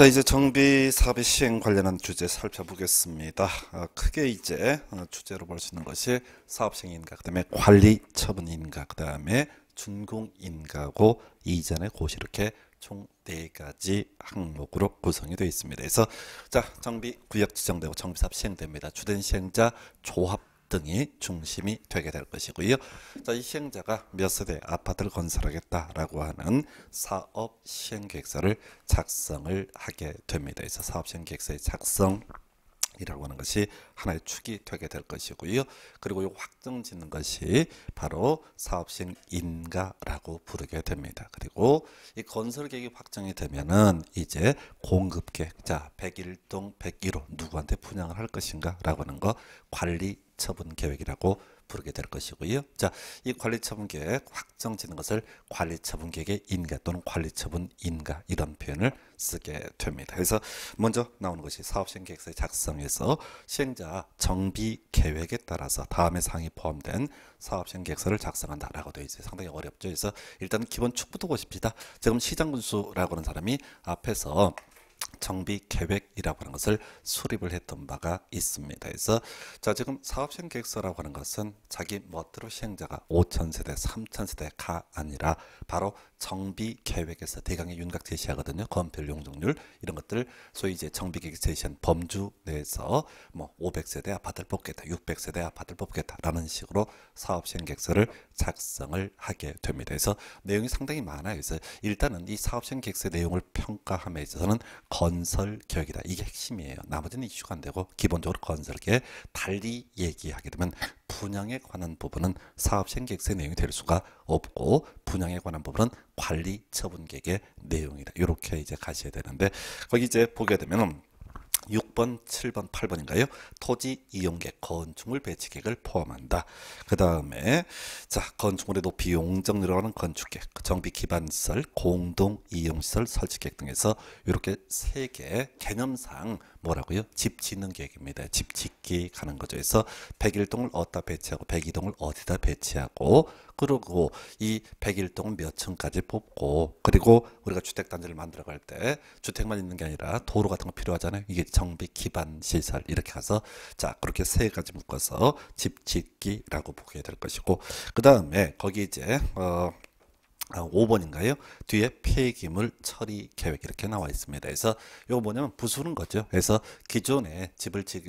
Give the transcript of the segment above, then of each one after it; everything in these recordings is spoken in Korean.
자, 이제 정비 사업의 시행 관련한 주제 살펴보겠습니다. 아, 크게 이제 어, 주제로 볼 수 있는 것이 사업시행인가, 그 다음에 관리처분인가, 그 다음에 준공인가고 이전에 곳이 이렇게 총 네 가지 항목으로 구성이 되어 있습니다. 그래서 자 정비 구역 지정되고 정비사업 시행됩니다. 주된 시행자 조합 등이 중심이 되게 될 것이고요. 자, 이 시행자가 몇 세대 아파트를 건설하겠다라고 하는 사업 시행 계획서를 작성을 하게 됩니다. 그래서 사업 시행 계획서의 작성 이라고 하는 것이 하나의 축이 되게 될 것이고요. 그리고 이 확정 짓는 것이 바로 사업식 인가라고 부르게 됩니다. 그리고 이 건설 계획이 확정이 되면은 이제 공급 계획, 자, 101동, 101호 누구한테 분양을 할 것인가라고 하는 거 관리 처분 계획이라고 부르게 될 것이고요. 자, 이 관리처분계획 확정짓는 것을 관리처분계획의 인가 또는 관리처분인가 이런 표현을 쓰게 됩니다. 그래서 먼저 나오는 것이 사업시행계획서의 작성에서 시행자 정비계획에 따라서 다음의 사항이 포함된 사업시행계획서를 작성한다라고 되어 있어요. 상당히 어렵죠. 그래서 일단 기본 축부도 보십시다. 지금 시장군수라고 하는 사람이 앞에서 정비 계획이라고 하는 것을 수립을 했던 바가 있습니다. 그래서 자 지금 사업시행 계획서라고 하는 것은 자기 멋대로 시행자가 5천 세대, 3천 세대가 아니라 바로 정비 계획에서 대강의 윤곽 제시하거든요. 건폐율 용적률 이런 것들 소위 이제 정비 계획 제시한 범주 내에서 뭐 500세대 아파트를 뽑겠다, 600세대 아파트를 뽑겠다라는 식으로 사업시행 계획서를 작성을 하게 됩니다. 그래서 내용이 상당히 많아요. 그래서 일단은 이 사업시행 계획서 내용을 평가함에 있어서는 건설 계획이다 이게 핵심이에요. 나머지는 이슈가 안 되고 기본적으로 건설계 획 달리 얘기하게 되면 분양에 관한 부분은 사업 생계획의 내용이 될 수가 없고 분양에 관한 부분은 관리 처분 계획의 내용이다. 이렇게 이제 가셔야 되는데 거기 이제 보게 되면은 6번, 7번, 8번인가요? 토지 이용객, 건축물 배치객을 포함한다. 그 다음에 자 건축물의 높이 용적률을 하는 건축객, 그 정비 기반시설, 공동 이용시설 설치계획 등에서 이렇게 세 개 개념상 뭐라고요? 집 짓는 계획입니다. 집 짓기 가는 거죠. 그래서 101동을 어디다 배치하고 102동을 어디다 배치하고 그러고 이 100일 동안 몇 층까지 뽑고 그리고 우리가 주택 단지를 만들어 갈 때 주택만 있는 게 아니라 도로 같은 거 필요하잖아요. 이게 정비 기반 시설 이렇게 가서 자 그렇게 세 가지 묶어서 집 짓기라고 보게 될 것이고 그 다음에 거기 이제 어 아, 5번인가요? 뒤에 폐기물 처리 계획 이렇게 나와 있습니다. 그래서 이거 뭐냐면 부수는 거죠. 그래서 기존에 집을 짓,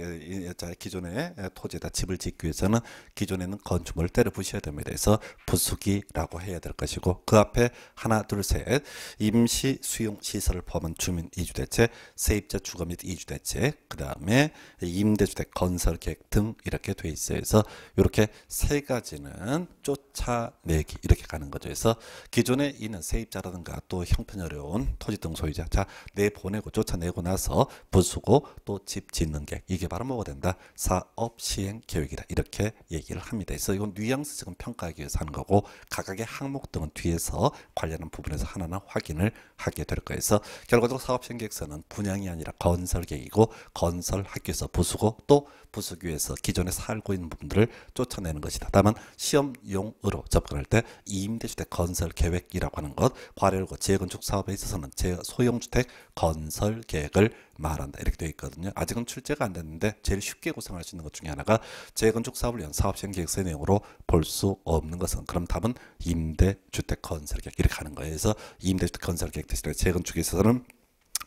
기존에 토지에다 집을 짓기 위해서는 기존에는 건축물을 때려 부셔야 됩니다. 그래서 부수기라고 해야 될 것이고 그 앞에 하나, 둘, 셋 임시 수용 시설을 포함한 주민 이주대체, 세입자 주거 및 이주대체, 그 다음에 임대주택 건설 계획 등 이렇게 돼 있어요. 그래서 이렇게 세 가지는 쫓아내기 이렇게 가는 거죠. 그래서 기존에 있는 세입자라든가 또 형편어려운 토지 등 소유자 자 내보내고 쫓아내고 나서 부수고 또 집 짓는 게 이게 바로 뭐가 된다 사업 시행 계획이다 이렇게 얘기를 합니다 그래서 이건 뉘앙스 지금 평가하기 위해서 하는 거고 각각의 항목 등은 뒤에서 관련한 부분에서 하나하나 확인을 하게 될 거예요 그래서 결과적으로 사업 시행 계획서는 분양이 아니라 건설 계획이고 건설 학교에서 부수고 또 부수기 위해서 기존에 살고 있는 분들을 쫓아내는 것이다 다만 시험용으로 접근할 때 임대주택 건설 계획 계획이라고 하는 것, 과열고 재건축 사업에 있어서는 제 소형주택 건설 계획을 말한다 이렇게 되어 있거든요. 아직은 출제가 안 됐는데 제일 쉽게 구성할 수 있는 것 중에 하나가 재건축 사업을 위한 사업 시행 계획서의 내용으로 볼 수 없는 것은 그럼 답은 임대주택 건설 계획 이렇게 하는 거예요. 그래서 임대주택 건설 계획 대신에 재건축에 있어서는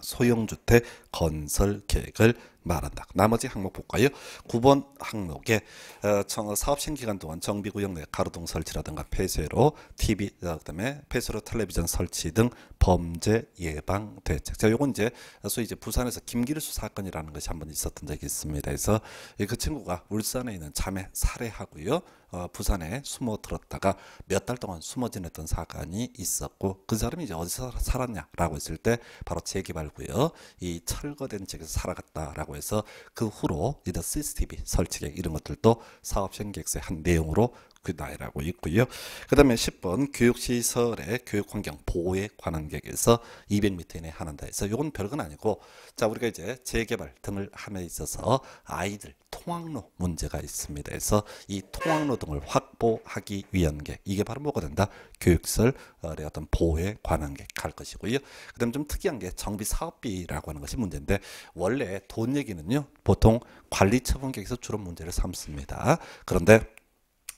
소형주택 건설 계획을 말한다. 나머지 항목 볼까요? 9번 항목에 어, 사업시행 기간 동안 정비구역 내 가로등 설치라든가 폐쇄로 TV 어, 그다음에 폐쇄로 텔레비전 설치 등 범죄 예방 대책. 자, 요건 이제 소위 이제 부산에서 김길수 사건이라는 것이 한번 있었던 적이 있습니다. 그래서 그 친구가 울산에 있는 자매 살해하고요. 어, 부산에 숨어 들었다가 몇 달 동안 숨어 지냈던 사건이 있었고 그 사람이 이제 어디서 살았냐라고 했을 때 바로 재개발구요이 철거된 지역에서 살아갔다라고 있다 해서 그 후로 이런 CCTV 설치계 이런 것들도 사업 전계획서의 한 내용으로 구나이라고 그 있고요. 그 다음에 10번 교육시설의 교육환경 보호에 관한 계획에서 200m 이내 하는다 해서 이건 별건 아니고 자 우리가 이제 재개발 등을 함에 있어서 아이들 통학로 문제가 있습니다. 그래서 이 통학로 등을 확보하기 위한 게 이게 바로 뭐가 된다? 교육설의 어떤 보호에 관한 게갈 것이고요. 그 다음 좀 특이한 게 정비 사업비라고 하는 것이 문제인데 원래 돈 얘기는요 보통 관리처분 계획에서 주로 문제를 삼습니다. 그런데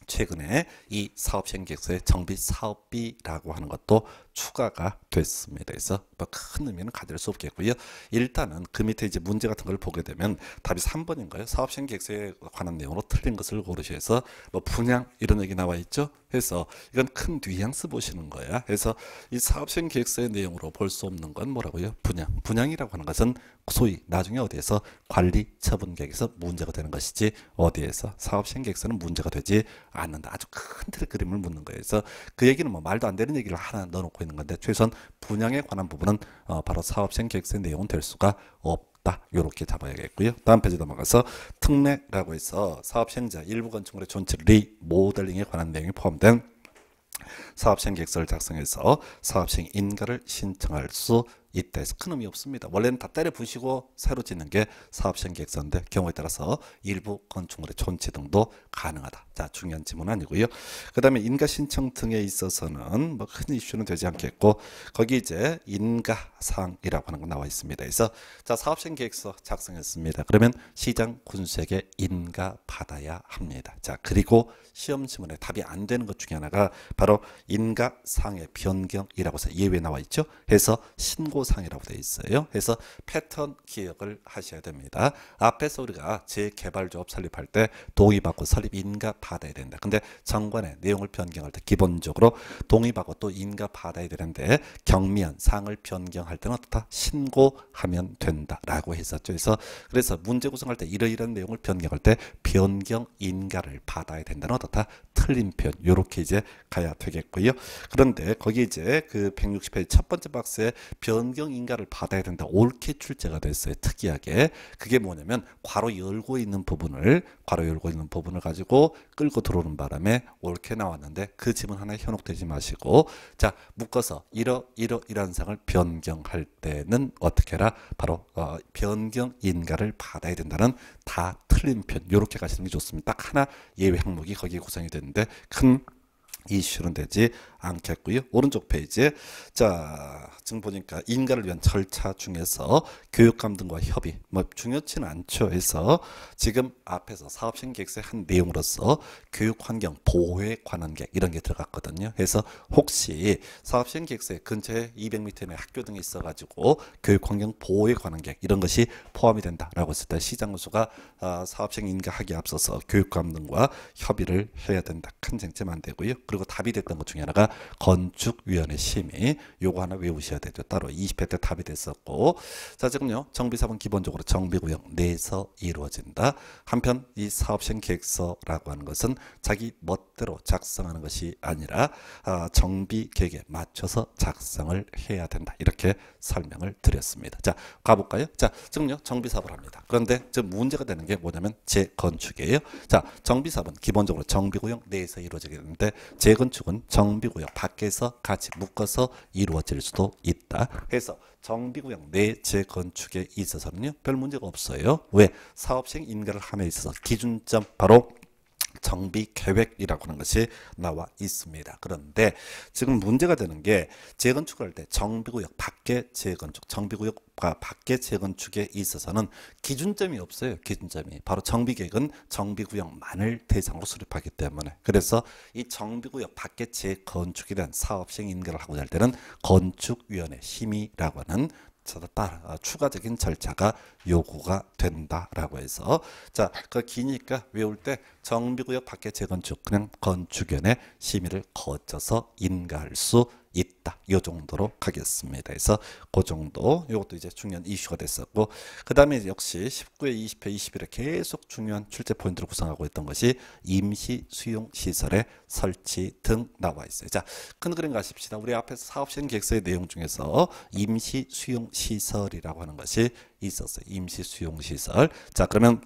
최근에 이사업시 계획서에 정비 사업비라고 하는 것도 추가가 됐습니다. 그래서 큰 의미는 가질 수 없겠고요. 일단은 그 밑에 이제 문제 같은 걸 보게 되면 답이 3번인 거예요. 사업 시행 계획서에 관한 내용으로 틀린 것을 고르셔서 뭐 분양 이런 얘기 나와 있죠. 해서 이건 큰 뉘앙스 보시는 거야. 그래서 이 사업 시행 계획서의 내용으로 볼 수 없는 건 뭐라고요? 분양. 분양이라고 하는 것은 소위 나중에 어디에서 관리 처분 계획에서 문제가 되는 것이지 어디에서 사업 시행 계획서는 문제가 되지 않는다. 아주 큰틀의 그림을 묻는 거예요. 그래서 그 얘기는 뭐 말도 안 되는 얘기를 하나 넣어놓고 있는 건데 최소한 분양에 관한 부분 부분은 어, 바로 사업 생계획세 내용은 될 수가 없다. 이렇게 잡아야겠고요. 다음 페이지 넘어가서 특례라고 해서 사업시행자 일부 건축물의 존재 리모델링에 관한 내용이 포함된 사업시행 계획서를 작성해서 사업시행 인가를 신청할 수 이때에서 큰 의미 없습니다. 원래는 다 때려 부시고 새로 짓는 게 사업시행 계획서인데 경우에 따라서 일부 건축물의 존치 등도 가능하다. 자 중요한 질문 아니고요. 그 다음에 인가 신청 등에 있어서는 뭐 큰 이슈는 되지 않겠고 거기 이제 인가상이라고 하는 거 나와 있습니다. 그래서 자 사업시행 계획서 작성했습니다. 그러면 시장 군수에게 인가 받아야 합니다. 자 그리고 시험 지문에 답이 안 되는 것 중에 하나가 바로 인가상의 변경이라고 해서 예외 나와 있죠. 해서 신고 상이라고 되어 있어요. 그래서 패턴 기억을 하셔야 됩니다. 앞에서 우리가 재개발 조업 설립할 때 동의받고 설립 인가 받아야 된다. 근데 정관의 내용을 변경할 때 기본적으로 동의받고 또 인가 받아야 되는데 경미한 상을 변경할 때는 어떻다? 신고하면 된다라고 했었죠. 그래서 그래서 문제 구성할 때 이러이러한 내용을 변경할 때 변경 인가를 받아야 된다는 어떻다? 틀린 표현 요렇게 이제 가야 되겠고요. 그런데 거기 이제 그 160페이지 첫 번째 박스에 변경 변경인가를 받아야 된다. 옳게 출제가 됐어요. 특이하게. 그게 뭐냐면 괄호 열고 있는 부분을 괄호 열고 있는 부분을 가지고 끌고 들어오는 바람에 옳게 나왔는데 그 집은 하나 현혹되지 마시고 자 묶어서 이러 이러 이러한 상을 변경할 때는 어떻게 해라? 바로 어, 변경인가를 받아야 된다는 다 틀린 편 이렇게 가시는 게 좋습니다. 딱 하나 예외 항목이 거기에 구성이 되는데 큰 이슈는 되지 않겠고요. 오른쪽 페이지에 자 지금 보니까 인가를 위한 절차 중에서 교육감 등과 협의 뭐 중요치는 않죠. 해서 지금 앞에서 사업신계획서의한 내용으로서 교육환경 보호에 관한 계획 이런 게 들어갔거든요. 그래서 혹시 사업신계획서에 근처에 200m 내 학교 등이 있어가지고 교육환경 보호에 관한 계획 이런 것이 포함이 된다라고 했을 때 시장군수가 아, 사업생 인가하기 앞서서 교육감 등과 협의를 해야 된다. 큰 쟁점 안 되고요. 그리고 답이 됐던 것 중에 하나가 건축위원회 심의 요거 하나 외우셔야 되죠. 따로 20회 때 답이 됐었고 자 지금요 정비사업은 기본적으로 정비구역 내에서 이루어진다. 한편 이 사업시행 계획서라고 하는 것은 자기 멋대로 작성하는 것이 아니라 아, 정비 계획에 맞춰서 작성을 해야 된다. 이렇게 설명을 드렸습니다. 자 가볼까요? 자 지금요 정비사업을 합니다. 그런데 지금 문제가 되는 게 뭐냐면 재건축이에요. 자 정비사업은 기본적으로 정비구역 내에서 이루어지게 되는데 재건축은 정비구역 아니 밖에서 같이 묶어서 이루어질 수도 있다. 그서 정비구역 내 재건축에 있어서는요. 별 문제가 없어요. 왜? 사업시행 인가를 함에 있어서 기준점 바로 정비 계획이라고 하는 것이 나와 있습니다. 그런데 지금 문제가 되는 게 재건축을 할때 정비구역 밖에 재건축, 정비구역과 밖에 재건축에 있어서는 기준점이 없어요. 기준점이. 바로 정비계획은 정비구역만을 대상으로 수립하기 때문에. 그래서 이 정비구역 밖에 재건축에 대 사업 시행 인계를 하고자 할 때는 건축위원회 심의라고 하는 어, 추가적인 절차가 요구가 된다라고 해서 자그 기니까 외울 때 정비구역 밖에 재건축 그냥 건축위원 심의를 거쳐서 인가할 수 있다. 요 정도로 가겠습니다 그래서 그 정도 요것도 이제 중요한 이슈가 됐었고 그 다음에 역시 19회, 20회, 21회 계속 중요한 출제 포인트를 구성하고 있던 것이 임시 수용 시설의 설치 등 나와 있어요. 자, 큰 그림 가십시다. 우리 앞에서 사업 시행 계획서의 내용 중에서 임시 수용 시설이라고 하는 것이 있었어요. 임시 수용 시설. 자, 그러면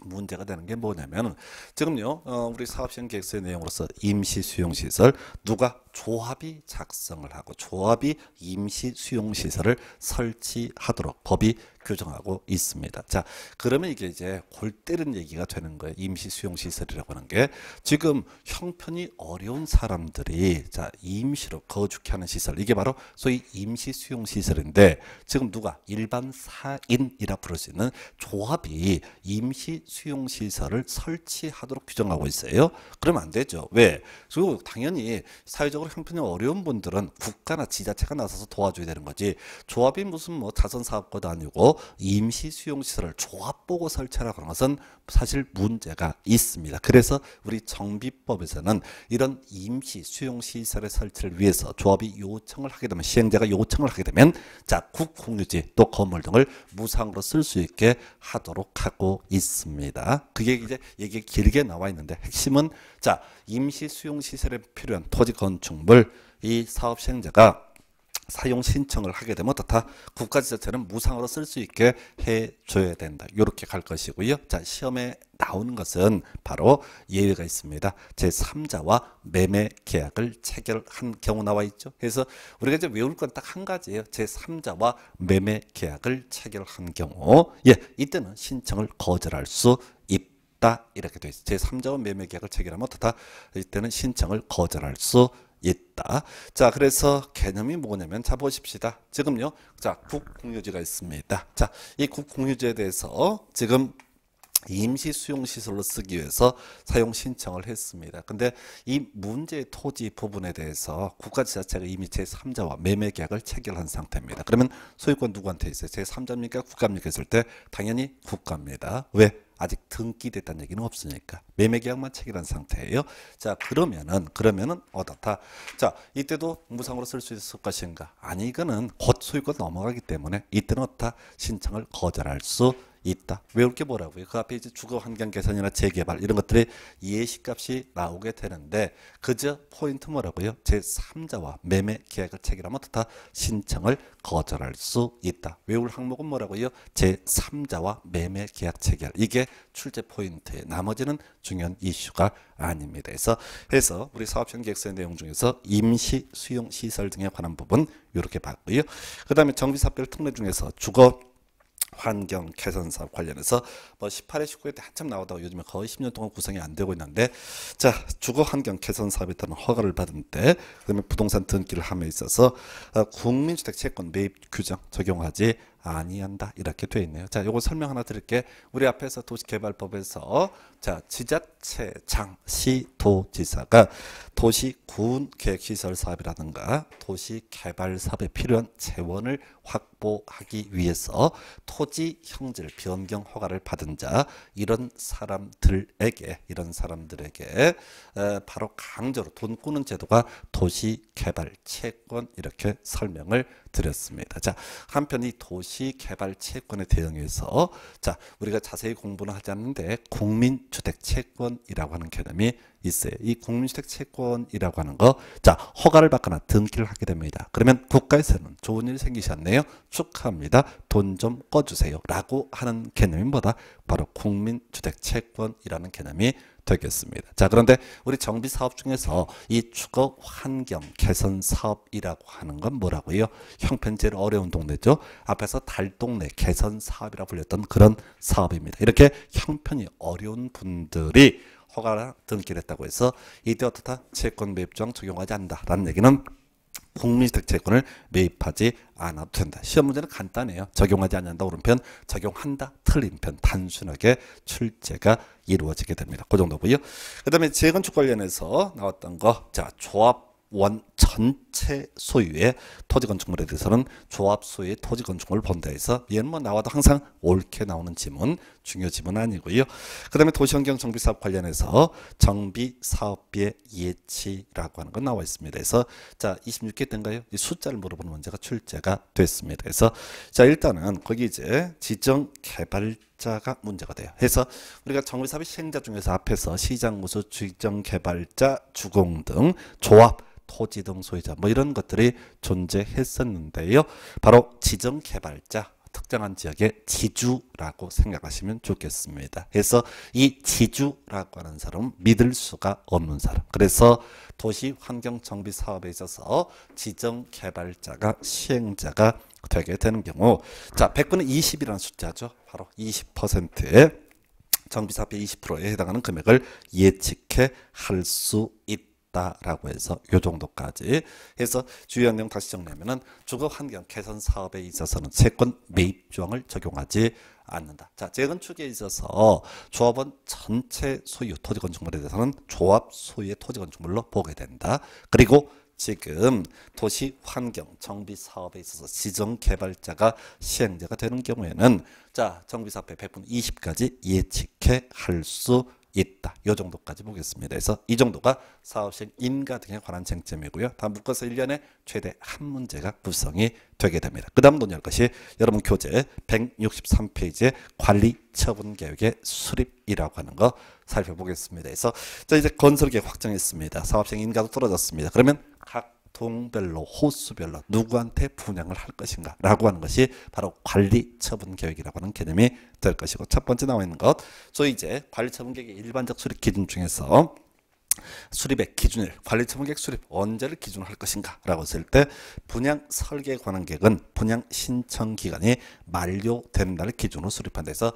문제가 되는 게 뭐냐면 지금요 어, 우리 사업시행 계획서의 내용으로서 임시 수용시설 누가 조합이 작성을 하고 조합이 임시 수용 시설을 설치하도록 법이 규정하고 있습니다. 자, 그러면 이게 이제 골 때는 리 얘기가 되는 거예요. 임시 수용 시설이라고 하는 게 지금 형편이 어려운 사람들이 자, 임시로 거주케 하는 시설. 이게 바로 소위 임시 수용 시설인데 지금 누가 일반 사인이라 부를 수 있는 조합이 임시 수용 시설을 설치하도록 규정하고 있어요. 그러면 안 되죠. 왜? 그리고 당연히 사회적으로 사업이 형편이 어려운 분들은 국가나 지자체가 나서서 도와줘야 되는 거지 조합이 무슨 뭐 자선 사업과도 아니고 임시 수용 시설을 조합 보고 설치하라 그런 것은 사실 문제가 있습니다. 그래서 우리 정비법에서는 이런 임시 수용 시설의 설치를 위해서 조합이 요청을 하게 되면 시행자가 요청을 하게 되면 자 국공유지 또 건물 등을 무상으로 쓸 수 있게 하도록 하고 있습니다. 그게 이제 얘기 길게 나와 있는데 핵심은 자, 임시 수용 시설에 필요한 토지 건축물 이 사업 시행자가 사용 신청을 하게 되면 어떻다? 국가지자체는 무상으로 쓸 수 있게 해줘야 된다. 이렇게 갈 것이고요. 자 시험에 나오는 것은 바로 예외가 있습니다. 제3자와 매매 계약을 체결한 경우 나와 있죠. 그래서 우리가 이제 외울 건 딱 한 가지예요. 제3자와 매매 계약을 체결한 경우 예 이때는 신청을 거절할 수 있다 이렇게 돼 있어요. 제3자원 매매계약을 체결하면 어떻다? 이때는 신청을 거절할 수 있다. 자, 그래서 개념이 뭐냐면 자 보십시다. 지금요. 자, 국공유지가 있습니다. 자, 이 국공유지에 대해서 지금 임시 수용 시설로 쓰기 위해서 사용 신청을 했습니다. 근데 이 문제의 토지 부분에 대해서 국가 지자체가 이미 제3자와 매매 계약을 체결한 상태입니다. 그러면 소유권 누구한테 있어요? 제3자입니까? 국가입니까? 했을 때 당연히 국가입니다. 왜? 아직 등기됐다는 얘기는 없으니까 매매 계약만 체결한 상태예요. 자 그러면은 그러면은 어떻다. 자 이때도 무상으로 쓸 수 있을 것인가? 아니 이거는 곧 소유권 넘어가기 때문에 이때는 어떻다 신청을 거절할 수 있다. 외울 게 뭐라고요? 그 앞에 이제 주거 환경 개선이나 재개발 이런 것들이 예시값이 나오게 되는데 그저 포인트 뭐라고요? 제3자와 매매 계약을 체결하면 어떻다 신청을 거절할 수 있다. 외울 항목은 뭐라고요? 제3자와 매매 계약 체결. 이게 출제 포인트에 나머지는 중요한 이슈가 아닙니다. 그래서 해서 우리 사업시험 계획서의 내용 중에서 임시 수용 시설 등에 관한 부분 이렇게 봤고요. 그다음에 정비사별 특례 중에서 주거 환경 개선 사업 관련해서 뭐 18회 19회 때 한참 나오다가 요즘에 거의 10년 동안 구성이 안 되고 있는데 자 주거 환경 개선 사업에 따른 허가를 받은 때 그다음에 부동산 등기를 함에 있어서 어, 국민주택 채권 매입 규정 적용하지 아니한다 이렇게 돼 있네요. 자, 요거 설명 하나 드릴게. 우리 앞에서 도시개발법에서 자 지자체장 시도지사가 도시군 계획시설 사업이라든가 도시개발 사업에 필요한 재원을 확보하기 위해서 토지 형질 변경 허가를 받은 자 이런 사람들에게 이런 사람들에게 바로 강제로 돈 꾸는 제도가 도시 개발 채권 이렇게 설명을 드렸습니다. 자, 한편 이 도시 개발 채권에 대응해서 자, 우리가 자세히 공부는 하지 않는데 국민 주택 채권이라고 하는 개념이 있어요. 이 국민주택 채권이라고 하는 거, 자 허가를 받거나 등기를 하게 됩니다. 그러면 국가에서는 좋은 일 생기셨네요. 축하합니다. 돈 좀 꺼주세요.라고 하는 개념보다 바로 국민주택 채권이라는 개념이 되겠습니다. 자 그런데 우리 정비 사업 중에서 이 주거 환경 개선 사업이라고 하는 건 뭐라고요? 형편 제일 어려운 동네죠. 앞에서 달동네 개선 사업이라 불렸던 그런 사업입니다. 이렇게 형편이 어려운 분들이 허가를 등기했다고 해서 이때 어떻다 채권 매입조항 적용하지 않는다라는 얘기는 국민주택 채권을 매입하지 않아도 된다. 시험 문제는 간단해요. 적용하지 않는다 오른편, 적용한다 틀린편 단순하게 출제가 이루어지게 됩니다. 그 정도고요. 그 다음에 재건축 관련해서 나왔던 거, 자 조합원 전 단체 소유의 토지 건축물에 대해서는 조합 소유의 토지 건축물을 본다 해서 얘는 뭐 나와도 항상 옳게 나오는 지문 중요 지문 아니고요. 그 다음에 도시환경 정비 사업 관련해서 정비 사업비의 예치라고 하는 거 나와 있습니다. 그래서 자 26개 된가요? 이 숫자를 물어보는 문제가 출제가 됐습니다. 그래서 자 일단은 거기 이제 지정 개발 자가 문제가 돼요. 그래서 우리가 정비 사업 시행자 중에서 앞에서 시장 무수 지정 개발자, 주공 등 조합 토지 등 소유자 뭐 이런 것들이 존재했었는데요. 바로 지정 개발자 특정한 지역의 지주라고 생각하시면 좋겠습니다. 그래서 이 지주라고 하는 사람은 믿을 수가 없는 사람. 그래서 도시 환경 정비 사업에 있어서 지정 개발자가 시행자가 되게 되는 경우 자, 100분의 20이라는 숫자죠. 바로 20%의 정비사업의 20%에 해당하는 금액을 예측해 할 수 있다. 있다라고 해서 요 정도까지 해서 주요 내용 다시 정리하면은 주거 환경 개선 사업에 있어서는 채권 매입 조항을 적용하지 않는다. 자, 재건축에 있어서 조합원 전체 소유 토지 건축물에 대해서는 조합 소유의 토지 건축물로 보게 된다. 그리고 지금 도시 환경 정비 사업에 있어서 지정 개발자가 시행자가 되는 경우에는 자 정비 사업의 100분 20까지 예측해 할수 있다. 이 정도까지 보겠습니다. 그래서 이 정도가 사업시행 인가 등에 관한 쟁점이고요. 다 묶어서 1년에 최대 한 문제가 구성이 되게 됩니다. 그 다음 논의할 것이 여러분 교재 163페이지의 관리 처분 계획의 수립이라고 하는 거 살펴보겠습니다. 그래서 이제 건설계획 확정했습니다. 사업시행 인가도 떨어졌습니다. 그러면 각 종별로 호수별로 누구한테 분양을 할 것인가 라고 하는 것이 바로 관리 처분 계획이라고 하는 개념이 될 것이고 첫 번째 나와 있는 것. 소위 이제 관리 처분 계획의 일반적 수립 기준 중에서 수립의 기준일, 관리처분계획 수립 언제를 기준으로 할 것인가라고 했을 때 분양 설계 관한 계획은 분양 신청 기간이 만료되는 날을 기준으로 수립한다 해서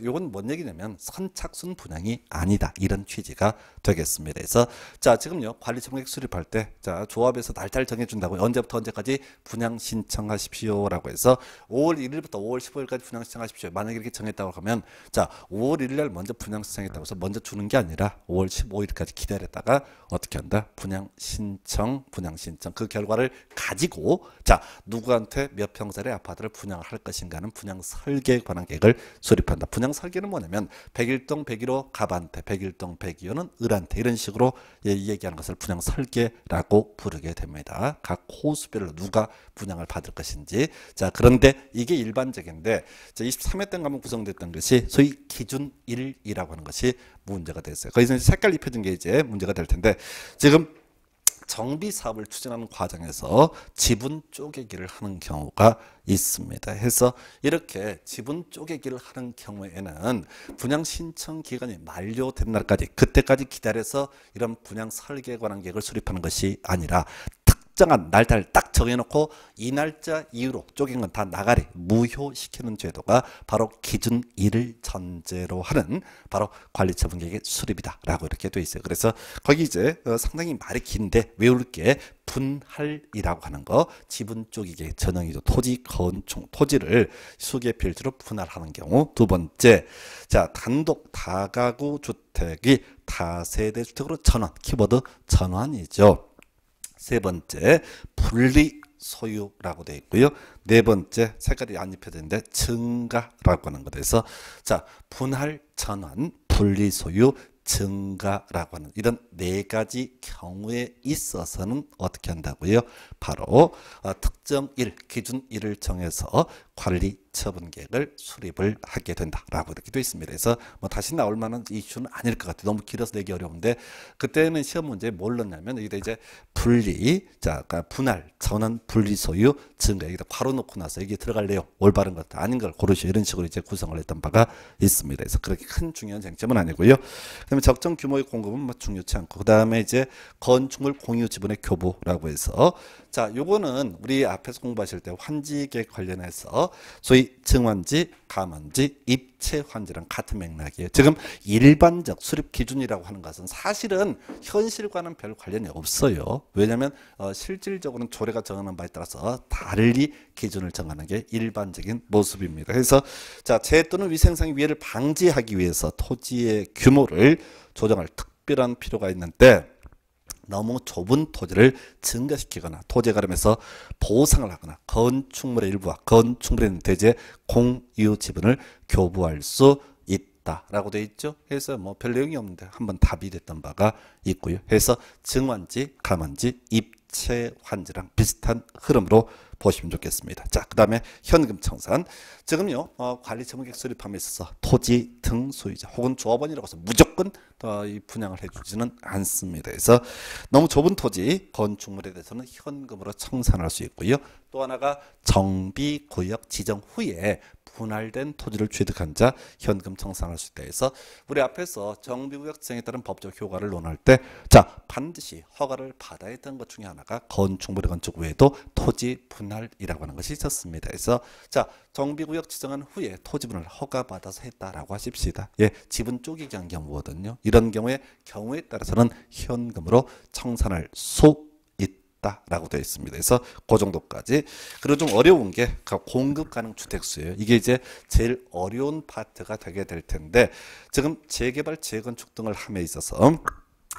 이건뭔 얘기냐면 선착순 분양이 아니다 이런 취지가 되겠습니다. 그래서 자 지금요 관리처분계획 수립할 때 자 조합에서 날짜를 정해준다고 언제부터 언제까지 분양 신청하십시오라고 해서 5월 1일부터 5월 15일까지 분양 신청하십시오. 만약에 이렇게 정했다고 하면 자 5월 1일 날 먼저 분양 신청했다고 해서 먼저 주는 게 아니라 5월 15일까지 기다려 기다가 어떻게 한다? 분양 신청, 분양 신청. 그 결과를 가지고 자 누구한테 몇 평짜리 아파트를 분양할 것인가는 분양 설계에 관한 계획을 수립한다. 분양 설계는 뭐냐면 101동 101호 갑한테, 101동 102호는 을한테 이런 식으로 예, 얘기하는 것을 분양 설계라고 부르게 됩니다. 각 호수별로 누가 분양을 받을 것인지 자 그런데 이게 일반적인데 자, 23회 때 가면 구성됐던 것이 소위 기준 1이라고 하는 것이 문제가 됐어요. 거기서 색깔 입혀진 게 이제 문제가 될 텐데 지금 정비 사업을 추진하는 과정에서 지분 쪼개기를 하는 경우가 있습니다. 해서 이렇게 지분 쪼개기를 하는 경우에는 분양 신청 기간이 만료된 날까지 그때까지 기다려서 이런 분양 설계 관한 계획을 수립하는 것이 아니라 특정한 날짜를 딱 정해놓고 이 날짜 이후로 쪼갠 건 다 나가리 무효시키는 제도가 바로 기준 일을 전제로 하는 바로 관리처분계획의 수립이다라고 이렇게 돼 있어요. 그래서 거기 이제 어, 상당히 말이 긴데 외울 게 분할이라고 하는 거 지분 쪼개게 전형이죠. 토지 건축 토지를 수개 필지로 분할하는 경우 두 번째 자 단독 다가구 주택이 다세대 주택으로 전환 키워드 전환이죠. 세 번째 분리 소유라고 되어 있고요. 네 번째 색깔이 안입혀야되는데 증가라고 하는 거돼서 자 분할 전환 분리 소유 증가라고 하는 이런 네 가지 경우에 있어서는 어떻게 한다고요? 바로 어, 특정 일 기준 일을 정해서 관리 처분계획을 수립을 하게 된다라고 이렇게 돼 있습니다. 그래서 뭐 다시 나올 만한 이슈는 아닐 것 같아요. 너무 길어서 내기 어려운데 그때는 시험 문제에 뭘 넣냐면 여기다 이제 분리, 자, 그러니까 분할, 전원 분리 소유 증가 여기다 괄호 놓고 나서 여기 들어갈 내용 올바른 것 아닌 걸 고르시 이런 식으로 이제 구성을 했던 바가 있습니다. 그래서 그렇게 큰 중요한 쟁점은 아니고요. 그다음에 적정 규모의 공급은 뭐 중요치 않고 그다음에 이제 건축물 공유 지분의 교부라고 해서 자, 요거는 우리 앞에서 공부하실 때 환지계 관련해서 소위 증 정환지, 감환지, 입체환지랑 같은 맥락이에요. 지금 일반적 수립 기준이라고 하는 것은 사실은 현실과는 별 관련이 없어요. 왜냐하면 어, 실질적으로는 조례가 정하는 바에 따라서 달리 기준을 정하는 게 일반적인 모습입니다. 그래서 자재 또는 위생상 위해를 방지하기 위해서 토지의 규모를 조정할 특별한 필요가 있는데 너무 좁은 토지를 증가시키거나 토지에 가름에서 보상을 하거나 건축물의 일부와 건축물에 있는 대지의 공유 지분을 교부할 수있다 라고 되어 있죠. 해서 뭐 별 내용이 없는데 한번 답이 됐던 바가 있고요. 해서 증환지, 감환지, 입체환지랑 비슷한 흐름으로 보시면 좋겠습니다. 자, 그 다음에 현금 청산. 지금요, 어, 관리 채무객 수립함에 있어서 토지 등 소유자 혹은 조합원이라고 해서 무조건 어, 이 분양을 해주지는 않습니다. 그래서 너무 좁은 토지, 건축물에 대해서는 현금으로 청산할 수 있고요. 또 하나가 정비구역 지정 후에 분할된 토지를 취득한 자 현금 청산할 수 있다 해서 우리 앞에서 정비구역 지정에 따른 법적 효과를 논할 때 자 반드시 허가를 받아야 했던 것 중에 하나가 건축물의 건축 외에도 토지 분양 분날이라고 하는 것이 있었습니다. 그래서 자 정비구역 지정한 후에 토지분을 허가받아서 했다라고 하십시다. 예, 지분 쪼개기 한 경우거든요. 이런 경우에 경우에 따라서는 현금으로 청산할 수있다 라고 되어 있습니다. 그래서 그 정도까지. 그리고 좀 어려운 게 공급 가능 주택 수예요. 이게 이제 제일 어려운 파트가 되게 될 텐데 지금 재개발 재건축 등을 함에 있어서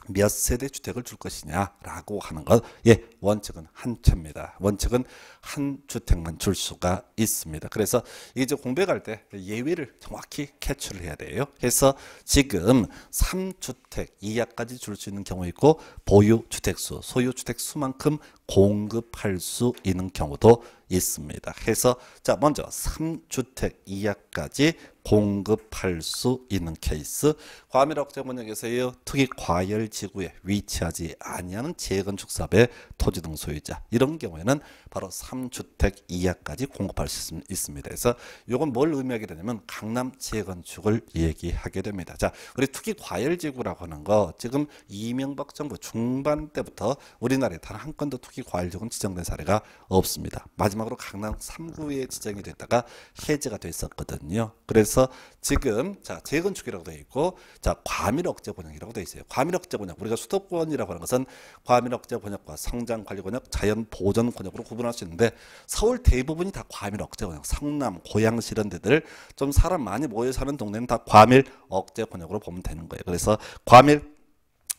몇 세대 주택을 줄 것이냐라고 하는 것. 예, 원칙은 한 채입니다. 원칙은 한 주택만 줄 수가 있습니다. 그래서 이제 공백할 때 예외를 정확히 캐치를 해야 돼요. 그래서 지금 3주택 이하까지 줄 수 있는 경우 있고 보유 주택수, 소유 주택수만큼 공급할 수 있는 경우도 있습니다. 해서 자 먼저 3주택 이하까지 공급할 수 있는 케이스 과밀억제 번역에서의 특히 과열 지구에 위치하지 아니하는 재건축 사업의 토지 토지 등 소유자 이런 경우에는 바로 3주택 이하까지 공급할 수 있습니다. 그래서 이건 뭘 의미하게 되냐면 강남 재건축을 얘기하게 됩니다. 자, 우리 투기 과열 지구라고 하는 거 지금 이명박 정부 중반 때부터 우리나라에 단 한 건도 투기 과열 지구는 지정된 사례가 없습니다. 마지막으로 강남 3구에 지정이 됐다가 해제가 됐었거든요. 그래서 지금 자 재건축이라고 되어 있고 자 과밀 억제 권역이라고 되어 있어요. 과밀 억제 권역 우리가 수도권이라고 하는 것은 과밀 억제 권역과 성장 관리권역 자연보전권역으로 구분할 수 있는데 서울 대부분이 다 과밀 억제권역, 상남 고양시 이런 데들 좀 사람 많이 모여 사는 동네는 다 과밀 억제권역으로 보면 되는 거예요. 그래서 과밀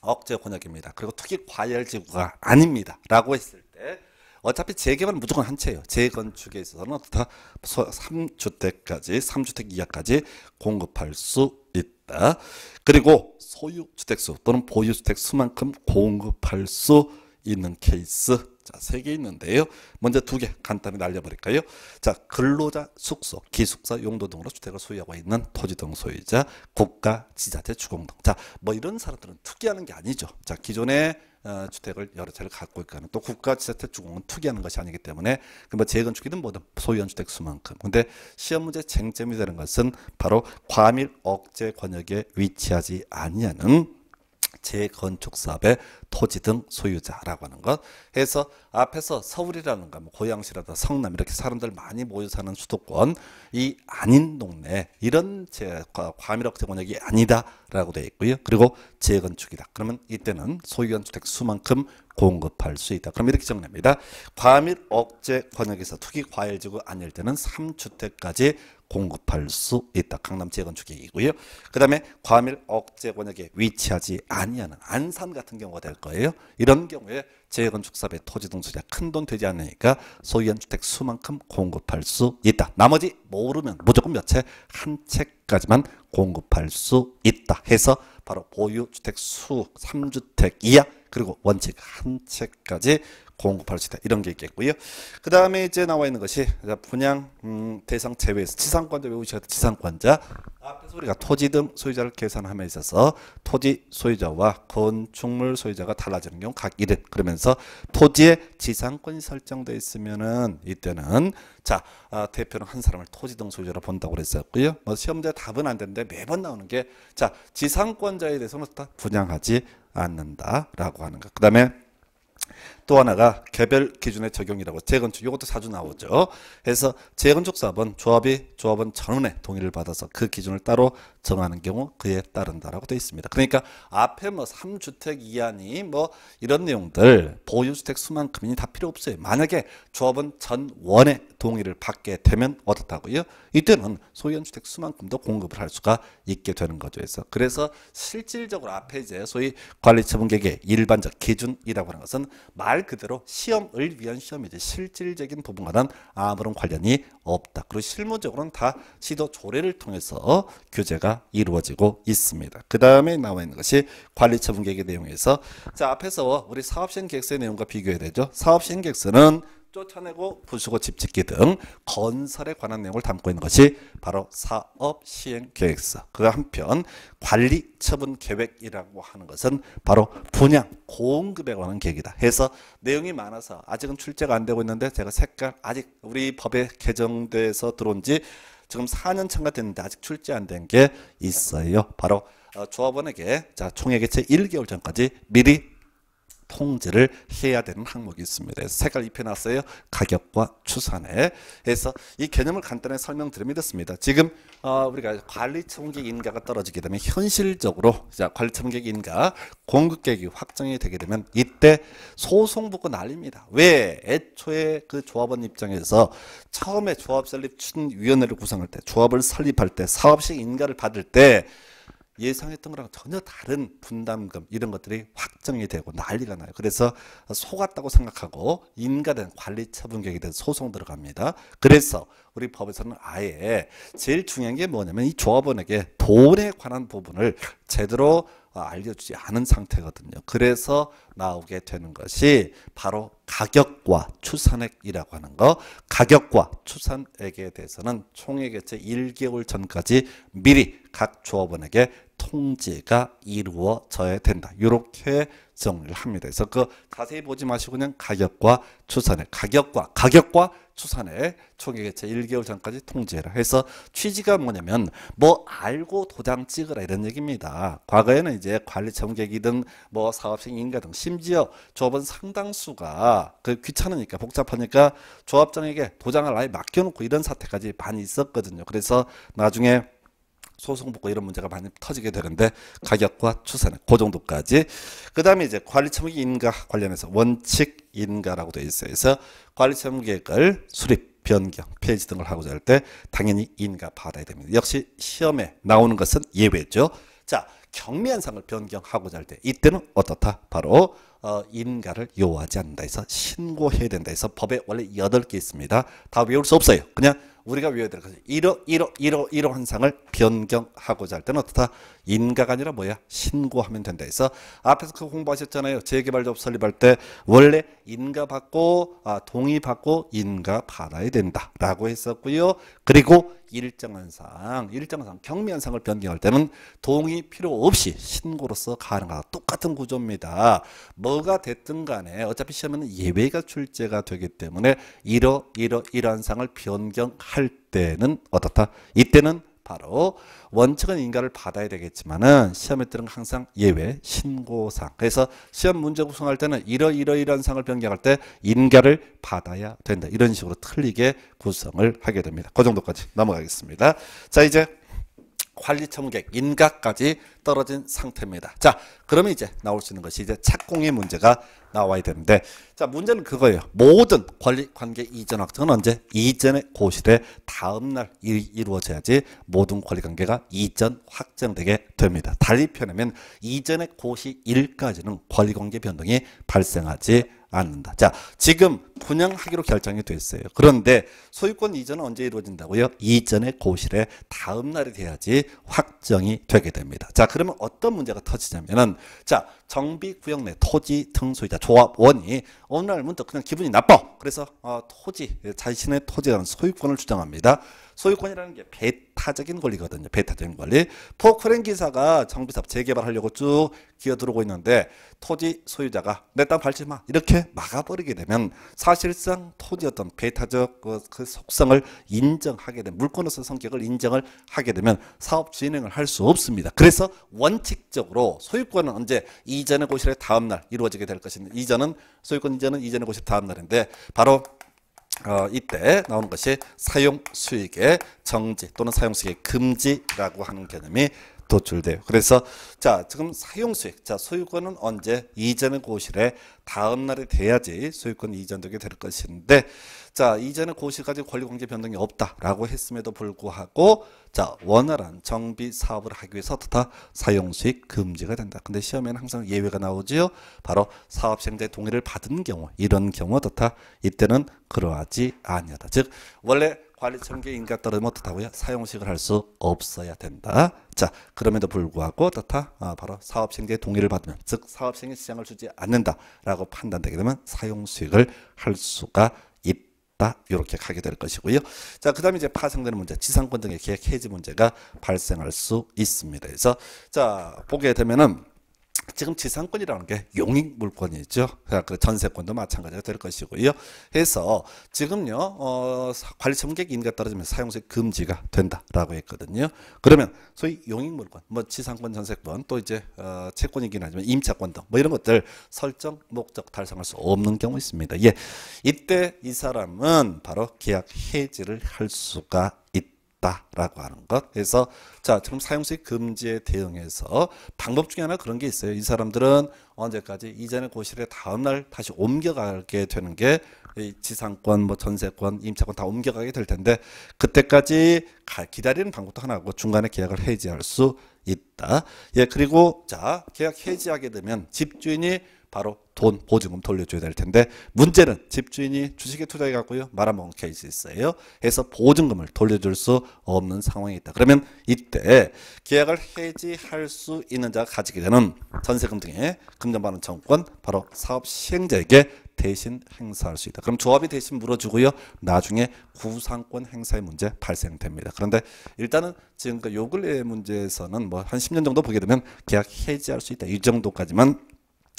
억제 권역입니다. 그리고 특히 과열 지구가 아닙니다. 라고 했을 때 어차피 재개발은 무조건 한 채예요. 재건축에 있어서는 어떻다 3주택까지 3주택 이하까지 공급할 수 있다. 그리고 소유주택수 또는 보유주택수만큼 공급할 수 있는 케이스 자, 세 개 있는데요. 먼저 두 개 간단히 날려버릴까요? 자, 근로자 숙소, 기숙사 용도 등으로 주택을 소유하고 있는 토지 등 소유자, 국가, 지자체, 주공 등. 자, 뭐 이런 사람들은 투기하는 게 아니죠. 자, 기존에 어, 주택을 여러 차례 갖고 있거나 또 국가 지자체 주공은 투기하는 것이 아니기 때문에 그 뭐 재건축이든 뭐든 소유한 주택 수만큼 근데 시험 문제 쟁점이 되는 것은 바로 과밀 억제 권역에 위치하지 아니하는 재건축 사업의 토지 등 소유자라고 하는 것. 해서 앞에서 서울이라는가 뭐 고양시라든 성남 이렇게 사람들 많이 모여 사는 수도권이 아닌 동네 이런 제 과밀억 재권역이 아니다. 라고 되어 있고요. 그리고 재건축이다. 그러면 이때는 소유한 주택 수만큼 공급할 수 있다. 그럼 이렇게 정리합니다. 과밀 억제 권역에서 투기 과열 지구 아닐 때는 3주택까지 공급할 수 있다. 강남 재건축 이기고요그 다음에 과밀 억제 권역에 위치하지 아니하는 안산 같은 경우가 될 거예요. 이런 경우에 재건축 사업의 토지 등수가 큰돈 되지 않으니까 소유한 주택 수만큼 공급할 수 있다. 나머지 모르면 무조건 몇 채? 한 채까지만 공급할 수 있다. 해서 바로 보유주택 수 3주택 이하 그리고 원칙 한 채까지 공급할 수 있다. 이런 게 있겠고요. 그 다음에 이제 나와 있는 것이 분양 음, 대상 제외에서 지상권자 외우셔도 지상권자 앞에 서우리가 토지 등 소유자를 계산함에 있어서 토지 소유자와 건축물 소유자가 달라지는 경우 각 1인 그러면서 토지에 지상권이 설정돼 있으면은 이때는 자 아, 대표는 한 사람을 토지 등 소유자로 본다고 그랬었고요. 뭐 시험자 답은 안 되는데 매번 나오는 게 자 지상권자에 대해서는 다 분양하지 않는다라고 하는 것. 그다음에 또 하나가 개별 기준의 적용이라고 재건축 이것도 자주 나오죠. 그래서 재건축 사업은 조합이 조합은 전원의 동의를 받아서 그 기준을 따로 정하는 경우 그에 따른다라고 되어 있습니다. 그러니까 앞에 뭐 3주택 이하니 뭐 이런 내용들 보유주택 수만큼이니 다 필요 없어요. 만약에 조합은 전원의 동의를 받게 되면 어떻다고요? 이때는 소유주택 수만큼도 공급을 할 수가 있게 되는 거죠. 그래서 그래서 실질적으로 앞에 이제 소위 관리처분 계획의 일반적 기준이라고 하는 것은 말말 그대로 시험을 위한 시험이지 실질적인 부분과는 아무런 관련이 없다. 그리고 실무적으로는 다 시도 조례를 통해서 규제가 이루어지고 있습니다. 그 다음에 나와 있는 것이 관리처분 계획의 내용에서 자 앞에서 우리 사업시행 계획서의 내용과 비교해야 되죠. 사업시행 계획서는 쫓아내고 부수고 집 짓기 등 건설에 관한 내용을 담고 있는 것이 바로 사업 시행 계획서. 그 한편 관리 처분 계획이라고 하는 것은 바로 분양 공급에 관한 계획이다. 해서 내용이 많아서 아직은 출제가 안 되고 있는데 제가 색깔 아직 우리 법에 개정돼서 들어온 지 지금 4년 차가 됐는데 아직 출제 안 된 게 있어요. 바로 어, 조합원에게 자 총액 의최 1개월 전까지 미리 통제를 해야 되는 항목이 있습니다. 색깔 입혀놨어요. 가격과 추산에. 해서이 개념을 간단히 설명드리면 됐습니다 지금 어, 우리가 관리청객 인가가 떨어지게 되면 현실적으로 관리청객 인가 공급객이 확정이 되게 되면 이때 소송부고 난립니다. 왜? 애초에 그 조합원 입장에서 처음에 조합 설립 추진위원회를 구성할 때 조합을 설립할 때 사업식 인가를 받을 때 예상했던 거랑 전혀 다른 분담금 이런 것들이 확정이 되고 난리가 나요. 그래서 속았다고 생각하고 인가된 관리 처분계획에 대해서 소송 들어갑니다. 그래서 우리 법에서는 아예 제일 중요한 게 뭐냐면 이 조합원에게 돈에 관한 부분을 제대로 알려주지 않은 상태거든요. 그래서 나오게 되는 것이 바로 가격과 추산액이라고 하는 거. 가격과 추산액에 대해서는 총액 의 1개월 전까지 미리 각 조합원에게 통제가 이루어져야 된다. 이렇게 정리를 합니다. 그래서 그 자세히 보지 마시고 그냥 가격과 추산의 가격과 가격과 추산의 총액의 제 1개월 전까지 통제라 해서 취지가 뭐냐면 뭐 알고 도장 찍으라 이런 얘기입니다. 과거에는 이제 관리 정객이든 뭐 사업생 인가 등 심지어 조합은 상당수가 그 귀찮으니까 복잡하니까 조합장에게 도장을 아예 맡겨놓고 이런 사태까지 많이 있었거든요. 그래서 나중에 소송 복구 이런 문제가 많이 터지게 되는데 가격과 추세는 그 정도까지 그 다음에 이제 관리처무기 인가 관련해서 원칙 인가라고 되어 있어요 그래서 관리처무기획을 수립 변경 폐지 등을 하고자 할 때 당연히 인가 받아야 됩니다 역시 시험에 나오는 것은 예외죠 자경미현상을 변경하고자 할 때 이때는 어떻다 바로 어, 인가를 요하지 않는다 해서 신고해야 된다 해서 법에 원래 여덟 개 있습니다 다 외울 수 없어요 그냥 우리가 외워야 될 것은 이러 이러 이러 이러한 상을 변경하고자 할 때는 어떻다? 인가가 아니라 뭐야? 신고하면 된다 해서 앞에서 그 공부하셨잖아요. 재개발 조업 설립할 때 원래 인가 받고 아, 동의 받고 인가 받아야 된다라고 했었고요. 그리고 일정한 상, 일정상, 경미한상을 변경할 때는 동의 필요 없이 신고로서 가능하다. 똑같은 구조입니다. 뭐가 됐든 간에 어차피 시험에는 예외가 출제가 되기 때문에 이러 이러 이러한 상을 변경할 때는 어떻다? 이때는 바로 원칙은 인가를 받아야 되겠지만은 시험에 들은 항상 예외 신고상. 그래서 시험 문제 구성할 때는 이러 이러 이런 상을 변경할 때 인가를 받아야 된다. 이런 식으로 틀리게 구성을 하게 됩니다. 그 정도까지 넘어가겠습니다. 자 이제 관리 청객, 인가까지 떨어진 상태입니다. 자, 그러면 이제 나올 수 있는 것이 이제 착공의 문제가 나와야 되는데 자, 문제는 그거예요. 모든 권리 관계 이전 확정은 언제? 이전의 고실에 다음 날 이루어져야지 모든 권리 관계가 이전 확정되게 됩니다. 달리 표현하면 이전의 고시 일까지는 권리 관계 변동이 발생하지 않는다. 자, 지금 분양하기로 결정이 됐어요. 그런데 소유권 이전은 언제 이루어진다고요? 이전의 고실의 다음 날이 돼야지 확정이 되게 됩니다. 자, 그러면 어떤 문제가 터지냐면은 자, 정비 구역 내 토지 등소유자 조합원이 어느 날부터 그냥 기분이 나빠. 그래서 어, 토지 자신의 토지라는 소유권을 주장합니다. 소유권이라는 게 배타적인 권리거든요. 배타적인 권리. 포크랜 기사가 정비사업 재개발하려고 쭉 기어 들어오고 있는데 토지 소유자가 내 땅 밟지 마 이렇게 막아버리게 되면 사실상 토지 어떤 배타적 그, 그 속성을 인정하게 되면 물권으로서 성격을 인정을 하게 되면 사업 진행을 할 수 없습니다. 그래서 원칙적으로 소유권은 언제 이전의 고실의 다음 날 이루어지게 될 것인데 이전은 소유권 이전은 이전의 고실 다음 날인데 바로 어, 이때 나오는 것이 사용 수익의 정지 또는 사용 수익의 금지라고 하는 개념이 도출돼요. 그래서 자 지금 사용수익 자 소유권은 언제 이전의 고실에 다음 날에 돼야지 소유권 이전되게 될 것인데 자 이전의 고실까지 권리관계 변동이 없다라고 했음에도 불구하고 자 원활한 정비 사업을 하기 위해서 어떻다 사용수익 금지가 된다. 근데 시험에는 항상 예외가 나오지요. 바로 사업 시행자의 동의를 받은 경우 이런 경우 어떻다 이때는 그러하지 아니하다. 즉 원래 관리청계 인가 떨어지면 어떻다고요? 사용식을 할 수 없어야 된다. 자, 그럼에도 불구하고 어떻다? 아, 바로 사업생계의 동의를 받으면, 즉 사업생계 시장을 주지 않는다라고 판단되게 되면 사용식을 할 수가 있다. 이렇게 가게 될 것이고요. 자, 그다음에 이제 파생되는 문제, 지상권 등의 계획 해지 문제가 발생할 수 있습니다. 그래서 자 보게 되면은. 지금 지상권이라는 게 용익 물권이죠. 그 전세권도 마찬가지가 될 것이고요. 해서 지금요 어, 관리 청객 인가 떨어지면 사용세 금지가 된다라고 했거든요. 그러면 소위 용익 물권, 뭐 지상권, 전세권 또 이제 어, 채권이긴 하지만 임차권 등뭐 이런 것들 설정 목적 달성할 수 없는 경우 있습니다. 예, 이때 이 사람은 바로 계약 해지를 할 수가 있다. 다라고 하는 것. 그래서 자, 지럼 사용수익 금지에 대응해서 방법 중에 하나 그런 게 있어요. 이 사람들은 언제까지 이전의 고시를 다음 날 다시 옮겨가게 되는 게 지상권, 뭐 전세권, 임차권 다 옮겨가게 될 텐데 그때까지 기다리는 방법도 하나고 중간에 계약을 해지할 수 있다. 예, 그리고 자, 계약 해지하게 되면 집주인이 바로 돈 보증금 돌려줘야 될 텐데 문제는 집주인이 주식에 투자해갖고요 말아먹은 케이스 있어요. 해서 보증금을 돌려줄 수 없는 상황이 있다. 그러면 이때 계약을 해지할 수 있는 자가 가지게 되는 전세금 등의 금전반환 청구권 바로 사업 시행자에게 대신 행사할 수 있다. 그럼 조합이 대신 물어주고요. 나중에 구상권 행사의 문제 발생됩니다. 그런데 일단은 지금 요근래 문제에서는 뭐 한 10년 정도 보게 되면 계약 해지할 수 있다. 이 정도까지만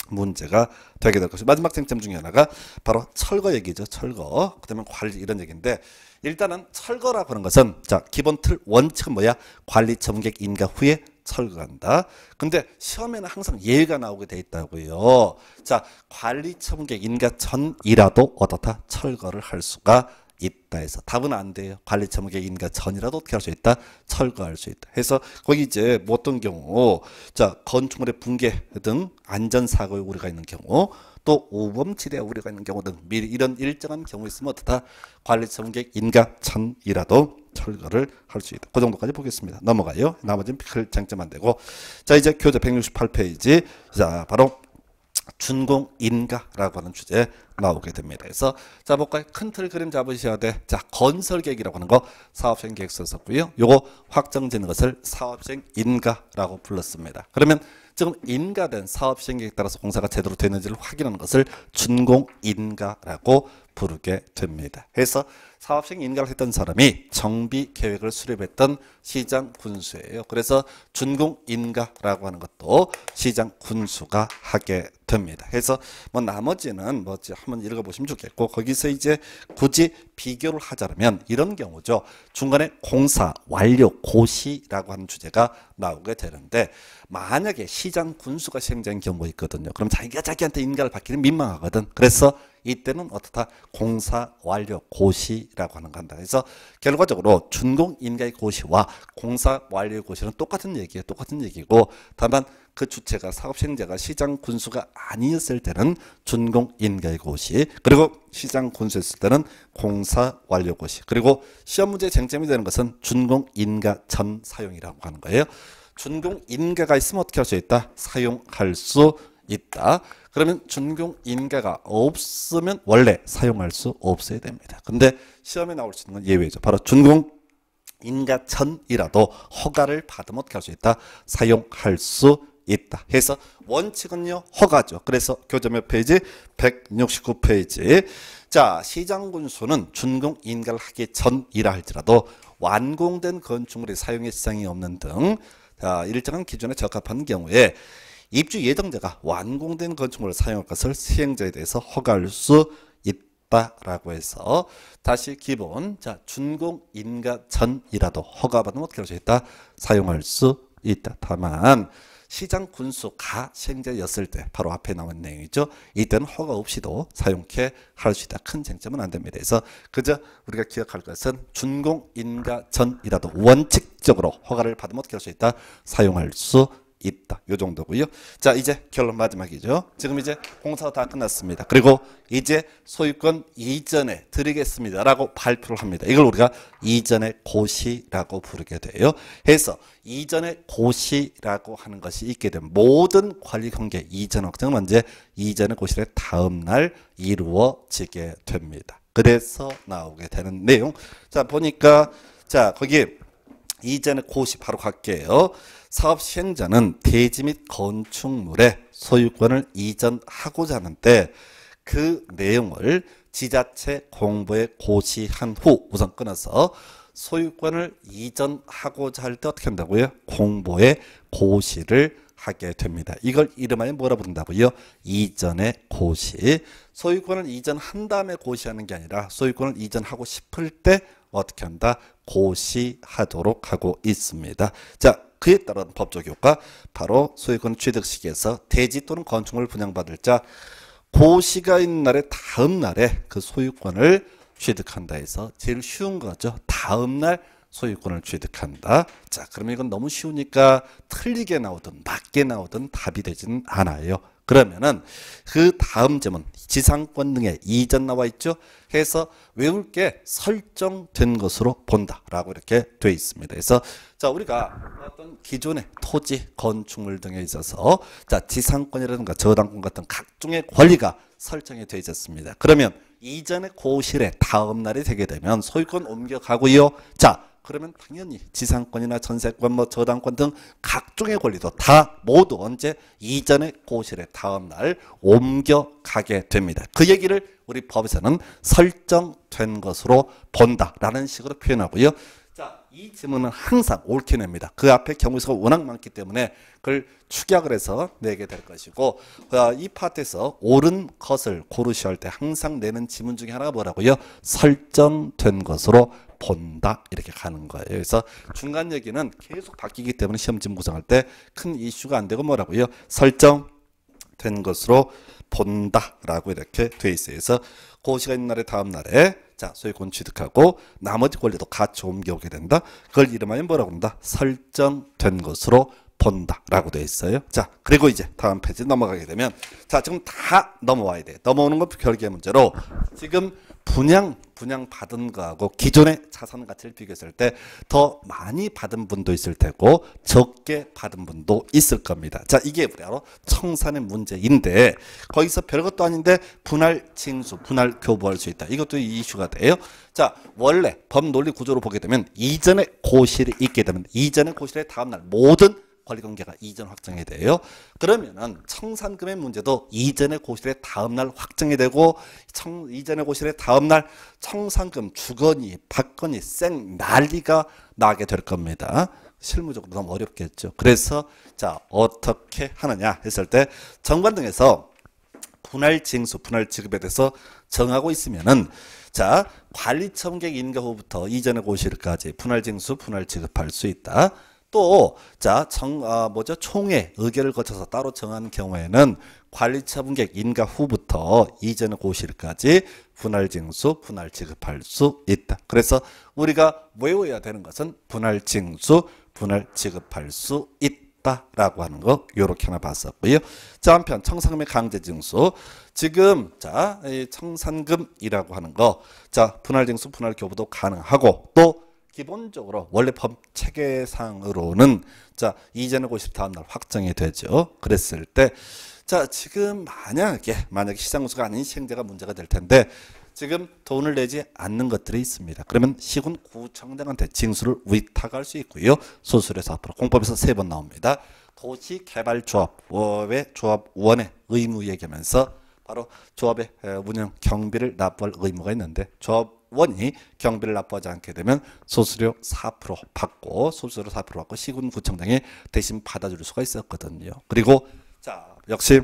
문제가 되게 될 것이고 마지막 쟁점 중에 하나가 바로 철거 얘기죠. 철거. 그다음에 관리 이런 얘기인데 일단은 철거라고 하는 것은 자 기본 틀 원칙은 뭐야? 관리 점객 인가 후에 철거한다. 근데 시험에는 항상 예외가 나오게 돼 있다고요. 자 관리 점객 인가 전이라도 어떻다 철거를 할 수가 있다 해서 답은 안 돼요. 관리 처분의 인가 전이라도 어떻게 할 수 있다? 철거할 수 있다. 해서 거기 이제 뭐 어떤 경우 자 건축물의 붕괴 등 안전사고의 우려가 있는 경우 또 오범치대 우려가 있는 경우 등 미리 이런 일정한 경우 있으면 어떻다? 관리 처분의 인가 전이라도 철거를 할 수 있다. 그 정도까지 보겠습니다. 넘어가요. 나머지는 클 장점 안 되고 자 이제 교재 168페이지 자 바로 준공인가라고 하는 주제에 나오게 됩니다. 그래서 자 볼까요? 큰 틀 그림 잡으셔야 돼. 자 건설 계획이라고 하는 거 사업시행 계획서 썼고요. 요거 확정되는 것을 사업시행 인가라고 불렀습니다. 그러면 지금 인가된 사업시행 계획 따라서 공사가 제대로 되는지를 확인하는 것을 준공인가라고 부르게 됩니다. 그래서 사업식 인가를 했던 사람이 정비 계획을 수립했던 시장 군수예요. 그래서 준공 인가라고 하는 것도 시장 군수가 하게 됩니다. 그래서 뭐 나머지는 뭐 한번 읽어보시면 좋겠고 거기서 이제 굳이 비교를 하자면 이런 경우죠. 중간에 공사 완료 고시라고 하는 주제가 나오게 되는데 만약에 시장 군수가 시행된 경우가 있거든요. 그럼 자기가 자기한테 인가를 받기는 민망하거든. 그래서 이때는 어떻다 공사 완료 고시라고 하는 겁니다. 그래서 결과적으로 준공 인가의 고시와 공사 완료 고시는 똑같은 얘기예요. 똑같은 얘기고 다만 그 주체가 사업시행자가 시장 군수가 아니었을 때는 준공 인가의 고시 그리고 시장 군수였을 때는 공사 완료 고시 그리고 시험 문제 쟁점이 되는 것은 준공 인가 전 사용이라고 하는 거예요. 준공 인가가 있으면 어떻게 할 수 있다? 사용할 수 있다. 그러면 준공 인가가 없으면 원래 사용할 수 없어야 됩니다. 근데 시험에 나올 수 있는 건 예외죠. 바로 준공 인가 전이라도 허가를 받으면 어떻게 할 수 있다? 사용할 수 있다. 해서 원칙은요 허가죠. 그래서 교재 몇 페이지? 169페이지. 자 시장군수는 준공 인가를 하기 전이라 할지라도 완공된 건축물의 사용의 시장이 없는 등 자, 일정한 기준에 적합한 경우에 입주 예정자가 완공된 건축물을 사용할 것을 시행자에 대해서 허가할 수 있다라고 해서 다시 기본 자 준공 인가 전이라도 허가받으면 어떻게 할 수 있다? 사용할 수 있다. 다만 시장 군수가 시행자였을 때 바로 앞에 나온 내용이죠. 이때는 허가 없이도 사용케 할수 있다. 큰 쟁점은 안 됩니다. 그래서 그저 우리가 기억할 것은 준공인가 전이라도 원칙적으로 허가를 받으면 어떻게 할 수 있다? 사용할 수 있다 있다. 요 정도고요. 자 이제 결론 마지막이죠. 지금 이제 공사가 다 끝났습니다. 그리고 이제 소유권 이전에 드리겠습니다라고 발표를 합니다. 이걸 우리가 이전의 고시라고 부르게 돼요. 해서 이전의 고시라고 하는 것이 있게 된 모든 관리 관계 이전 확정은 이제 이전의 고시를 다음 날 이루어지게 됩니다. 그래서 나오게 되는 내용. 자 보니까 자 거기 이전의 고시 바로 갈게요. 사업 시행자는 대지 및 건축물의 소유권을 이전하고자 하는데 그 내용을 지자체 공부에 고시한 후 우선 끊어서 소유권을 이전하고자 할 때 어떻게 한다고요? 공부에 고시를 하게 됩니다. 이걸 이름하여 뭐라 부른다고요? 이전의 고시. 소유권을 이전한 다음에 고시하는 게 아니라 소유권을 이전하고 싶을 때 어떻게 한다? 고시하도록 하고 있습니다. 자, 그에 따른 법적 효과 바로 소유권 취득 식에서 대지 또는 건축물 분양받을 자 고시가 있는 날의 다음 날에 그 소유권을 취득한다 해서 제일 쉬운 거죠. 다음 날 소유권을 취득한다. 자, 그러면 이건 너무 쉬우니까 틀리게 나오든 맞게 나오든 답이 되지는 않아요. 그러면은 그 다음 점은 지상권 등에 이전 나와 있죠. 해서 외울 게 설정된 것으로 본다라고 이렇게 돼 있습니다. 그래서 자 우리가 어떤 기존의 토지, 건축물 등에 있어서 자 지상권이라든가 저당권 같은 각종의 권리가 설정이 돼 있었습니다. 그러면 이전의 고실의 다음 날이 되게 되면 소유권 옮겨가고요. 자 그러면 당연히 지상권이나 전세권, 뭐 저당권 등 각종의 권리도 다 모두 언제 이전의 고실의 다음 날 옮겨가게 됩니다. 그 얘기를 우리 법에서는 설정된 것으로 본다라는 식으로 표현하고요. 이 지문은 항상 옳게 냅니다. 그 앞에 경우수가 워낙 많기 때문에 그걸 축약을 해서 내게 될 것이고 아, 이 파트에서 옳은 것을 고르시 할때 항상 내는 지문 중에 하나가 뭐라고요? 설정된 것으로 본다 이렇게 가는 거예요. 그래서 중간 얘기는 계속 바뀌기 때문에 시험지 구성할 때 큰 이슈가 안 되고 뭐라고요? 설정된 것으로 본다라고 이렇게 돼 있어요. 그래서 고시가 그 있는 날에 다음 날에 자소위권 취득하고 나머지 권리도 같이 옮겨오게 된다. 그걸 이름하면 뭐라고 니다 설정된 것으로 본다라고 되어 있어요. 자, 그리고 이제 다음 페이지 넘어가게 되면 자, 지금 다 넘어와야 돼. 넘어오는 건 별개 문제로 지금 분양 분양 받은 거하고 기존의 자산 가치를 비교했을 때 더 많이 받은 분도 있을 테고 적게 받은 분도 있을 겁니다. 자, 이게 바로 청산의 문제인데 거기서 별것도 아닌데 분할 징수, 분할 교부할 수 있다. 이것도 이슈가 돼요. 자, 원래 법논리 구조로 보게 되면 이전의 고실이 있게 되면 이전의 고실의 다음 날 모든 권리관계가 이전 확정이 돼요. 그러면은 청산금의 문제도 이전의 고실의 다음날 확정이 되고 청, 이전의 고실의 다음날 청산금 주거니 박건이 쌩 난리가 나게 될 겁니다. 실무적으로 너무 어렵겠죠. 그래서 자 어떻게 하느냐 했을 때 정관 등에서 분할 징수, 분할 지급에 대해서 정하고 있으면은 자 관리청객 인가 후부터 이전의 고실까지 분할 징수, 분할 지급할 수 있다. 또, 자, 정, 아, 뭐죠? 총회 의결을 거쳐서 따로 정한 경우에는 관리처분객 인가 후부터 이전 고실까지 분할 징수, 분할 지급할 수 있다. 그래서 우리가 외워야 되는 것은 분할 징수, 분할 지급할 수 있다. 라고 하는 거 요렇게 하나 봤었고요. 자 한편 청산금의 강제징수 지금 자 청산금이라고 하는 거자 분할징수 분할교부도 가능하고 또 기본적으로 원래 법 체계상으로는 자 이전의 고시 다음 날 확정이 되죠. 그랬을 때 자 지금 만약에 만약에 시장구수가 아닌 시행자가 문제가 될 텐데 지금 돈을 내지 않는 것들이 있습니다. 그러면 시군 구청장한테 징수를 위탁할 수 있고요. 소술에서 앞으로 공법에서 세 번 나옵니다. 도시개발조합의 조합원의 의무 얘기하면서 바로 조합의 운영 경비를 납부할 의무가 있는데 조합 원이 경비를 납부하지 않게 되면 소수료4% 받고 소수료4% 받고 시군구청장이 대신 받아줄 수가 있었거든요. 그리고 자 역시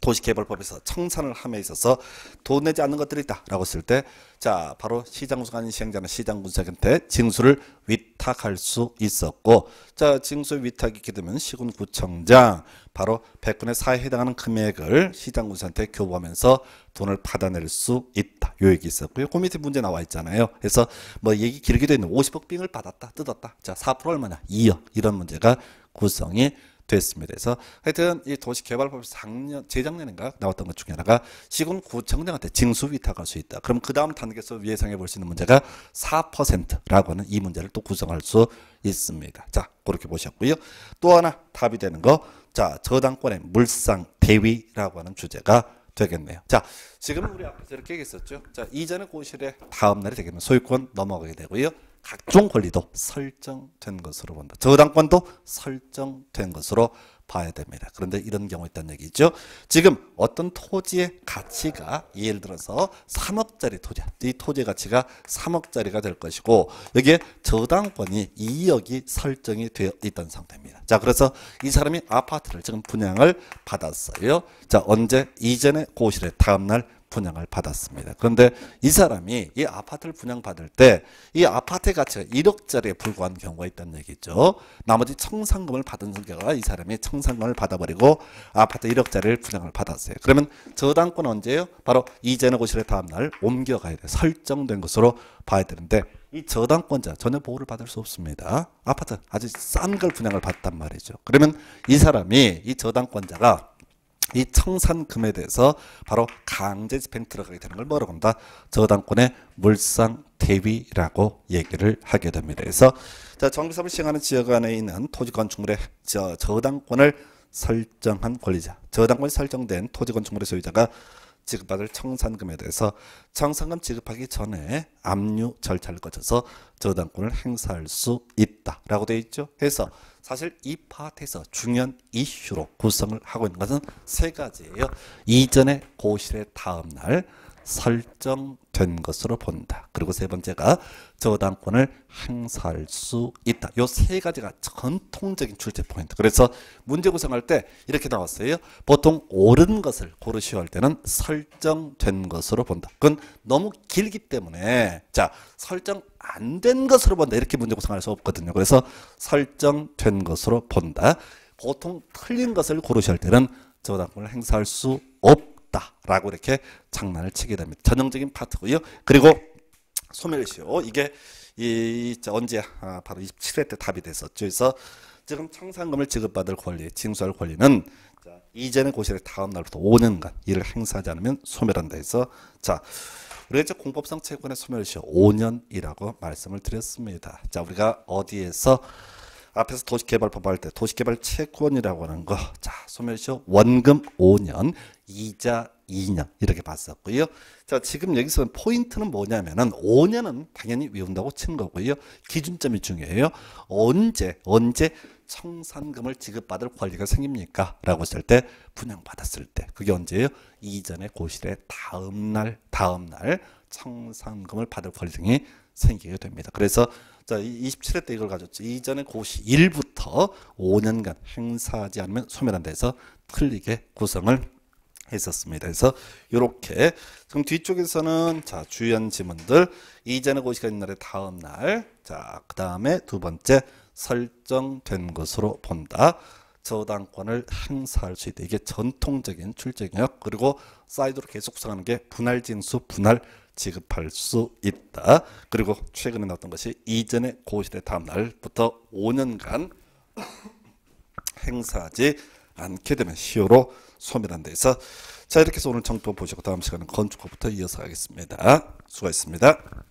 도시개발법에서 청산을 함에 있어서 돈 내지 않는 것들이 있다라고 했을 때자 바로 시장군수관 시행자는 장한테 징수를 윗 위탁할 수 있었고 자 징수 위탁이 있게 되면 시군구청장 바로 100분의 4에 해당하는 금액을 시장군수한테 교부하면서 돈을 받아낼 수 있다. 요 얘기 있었고요. 그 밑에 문제 나와 있잖아요. 그래서 뭐 얘기 길게 되는 50억 빙을 받았다 뜯었다. 자4% 얼마냐 2억 이런 문제가 구성이 됐습니다. 그래서 하여튼 이 도시개발법 작년 재작년인가 나왔던 것 중에 하나가 시군 구청장한테 징수 위탁할 수 있다. 그럼 그 다음 단계에서 예상해 볼 수 있는 문제가 4%라고 하는 이 문제를 또 구성할 수 있습니다. 자 그렇게 보셨고요. 또 하나 답이 되는 거, 자 저당권의 물상 대위라고 하는 주제가 되겠네요. 자, 지금 은 우리 앞에서 이렇게 얘기했었죠. 자, 이전의 고실에 다음 날이 되겠네요. 소유권 넘어가게 되고요. 각종 권리도 설정된 것으로 본다. 저당권도 설정된 것으로 봐야 됩니다. 그런데 이런 경우 있다는 얘기죠. 지금 어떤 토지의 가치가 예를 들어서 3억짜리 토지, 이 토지 의 가치가 3억짜리가 될 것이고 여기에 저당권이 2억이 설정이 되어 있던 상태입니다. 자, 그래서 이 사람이 아파트를 지금 분양을 받았어요. 자, 언제 이전에 고실에 다음날 분양을 받았습니다. 그런데 이 사람이 이 아파트를 분양받을 때 이아파트 가치가 1억짜리에 불과한 경우가 있다는 얘기죠. 나머지 청산금을 받은 승계가 이 사람이 청산금을 받아버리고 아파트 1억짜리를 분양을 받았어요. 그러면 저당권 언제예요? 바로 이재는 고실의 다음날 옮겨가야 돼 설정된 것으로 봐야 되는데 이 저당권자 전혀 보호를 받을 수 없습니다. 아파트 아주 싼 걸 분양을 받단 말이죠. 그러면 이 사람이 이 저당권자가 이 청산금에 대해서 바로 강제 집행 들어가게 되는 걸 뭐라고 합니다. 저당권의 물상 대위라고 얘기를 하게 됩니다. 그래서 자, 정비사업을 시행하는 지역 안에 있는 토지 건축물의 저, 당권을 설정한 권리자, 저당권이 설정된 토지 건축물의 소유자가 지급받을 청산금에 대해서 청산금 지급하기 전에 압류 절차를 거쳐서 저당권을 행사할 수 있다라고 되어 있죠. 해서 사실 이 파트에서 중요한 이슈로 구성을 하고 있는 것은 세 가지예요. 이전에 고실의 다음 날 설정된 것으로 본다. 그리고 세 번째가 저당권을 행사할 수 있다. 요 세 가지가 전통적인 출제 포인트. 그래서 문제 구성할 때 이렇게 나왔어요. 보통 옳은 것을 고르시오 할 때는 설정된 것으로 본다. 그건 너무 길기 때문에 자 설정 안 된 것으로 본다. 이렇게 문제 구성할 수 없거든요. 그래서 설정된 것으로 본다. 보통 틀린 것을 고르시오 할 때는 저당권을 행사할 수 없다. 없다라고 이렇게 장난을 치게 됩니다. 전형적인 파트고요. 그리고 소멸시효 이게 이, 언제 아, 바로 27회 때 답이 됐었죠. 그래서 지금 청산금을 지급받을 권리, 징수할 권리는 자, 이전의 고시의 다음 날부터 5년간 이를 행사하지 않으면 소멸한다 해서 자 우리가 이제 공법상 채권의 소멸시효 5년이라고 말씀을 드렸습니다. 자 우리가 어디에서 앞에서 도시개발법 할 때 도시개발 채권이라고 하는 거. 자, 소멸시효 원금 5년, 이자 2년 이렇게 봤었고요. 자, 지금 여기서 포인트는 뭐냐면은 5년은 당연히 외운다고 친 거고요. 기준점이 중요해요. 언제 언제 청산금을 지급받을 권리가 생깁니까? 라고 했을 때 분양받았을 때 그게 언제예요? 이전에고시의 다음 날 다음 날 청산금을 받을 권리등이 생기게 됩니다. 그래서 자, 27회 때 이걸 가졌죠. 이전에 고시 1부터 5년간 행사하지 않으면 소멸한다 해서 틀리게 구성을 했었습니다. 그래서 이렇게 지금 뒤쪽에서는 자 주연 지문들 이전에 고시가 있는 날의 다음 날 자 그다음에 두 번째 설정된 것으로 본다. 저당권을 행사할 수 있다. 이게 전통적인 출제역 경 그리고 사이드로 계속 구성하는 게 분할징수 분할 지급할 수 있다. 그리고 최근에 나왔던 것이 이전의 고시대 다음 날부터 5년간 행사하지 않게 되면 시효로 소멸한 데서자 이렇게 해서 오늘 정법 보시고 다음 시간은 건축법부터 이어서 가겠습니다 수고하셨습니다.